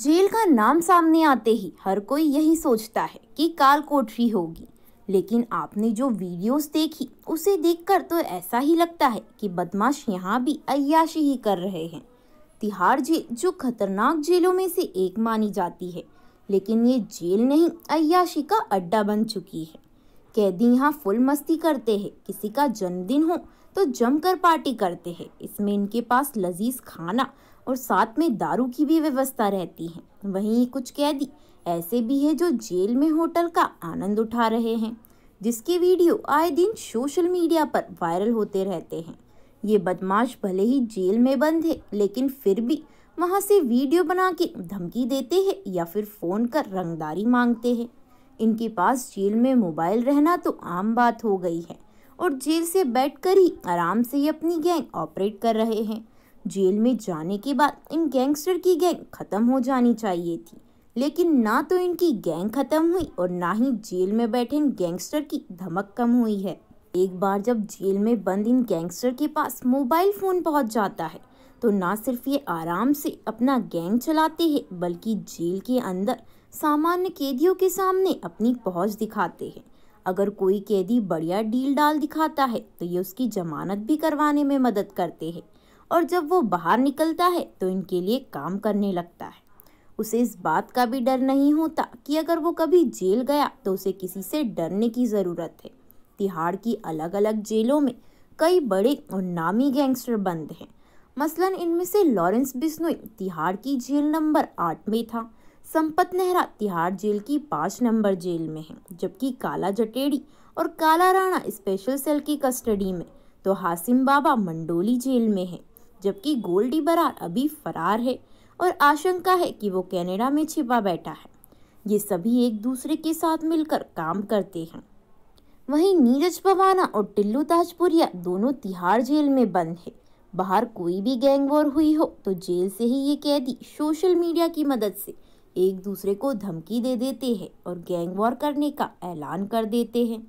jail का नाम सामने आते ही हर कोई यही सोचता है कि काल कोठरी होगी लेकिन आपने जो वीडियोस देखी उसे देखकर तो ऐसा ही लगता है कि बदमाश यहाँ भी अयाशी ही कर रहे हैं तिहाड़ जेल जो खतरनाक जेलों में से एक मानी जाती है लेकिन ये जेल नहीं अयाशी का अड्डा बन चुकी है कैदी यहाँ फुल मस्ती करते हैं किसी का जन्मदिन हो तो जमकर पार्टी करते हैं इसमें इनके पास लजीज खाना और साथ में दारू की भी व्यवस्था रहती है वहीं कुछ कैदी ऐसे भी है जो जेल में होटल का आनंद उठा रहे हैं जिसके वीडियो आए दिन सोशल मीडिया पर वायरल होते रहते हैं ये बदमाश भले ही जेल में बंद है लेकिन फिर भी वहाँ से वीडियो बना के धमकी देते हैं या फिर फ़ोन कर रंगदारी मांगते हैं इनके पास जेल में मोबाइल रहना तो आम बात हो गई है और जेल से बैठकर ही आराम से ही अपनी गैंग ऑपरेट कर रहे हैं जेल में जाने के बाद इन गैंगस्टर की गैंग खत्म हो जानी चाहिए थी लेकिन ना तो इनकी गैंग खत्म हुई और ना ही जेल में बैठे इन गैंगस्टर की धमक कम हुई है एक बार जब जेल में बंद इन गैंगस्टर के पास मोबाइल फोन पहुंच जाता है तो ना सिर्फ ये आराम से अपना गैंग चलाते हैं बल्कि जेल के अंदर सामान्य कैदियों के सामने अपनी पहुंच दिखाते हैं अगर कोई कैदी बढ़िया डील डाल दिखाता है तो ये उसकी जमानत भी करवाने में मदद करते हैं और जब वो बाहर निकलता है तो इनके लिए काम करने लगता है उसे इस बात का भी डर नहीं होता कि अगर वो कभी जेल गया तो उसे किसी से डरने की ज़रूरत है तिहाड़ की अलग अलग जेलों में कई बड़े और नामी गैंगस्टर बंद हैं मसलन इनमें से लॉरेंस बिश्नोई तिहाड़ की जेल नंबर आठ में था संपत नेहरा तिहाड़ जेल की पाँच नंबर जेल में है जबकि काला जटेड़ी और काला राणा स्पेशल सेल की कस्टडी में तो हासिम बाबा मंडोली जेल में है जबकि गोल्डी बरार अभी फरार है और आशंका है कि वो कनाडा में छिपा बैठा है ये सभी एक दूसरे के साथ मिलकर काम करते हैं वहीं नीरज पवाना और टिल्लू ताजपुरिया दोनों तिहाड़ जेल में बंद है बाहर कोई भी गैंग वॉर हुई हो तो जेल से ही ये कैदी सोशल मीडिया की मदद से एक दूसरे को धमकी दे देते हैं और गैंग वॉर करने का ऐलान कर देते हैं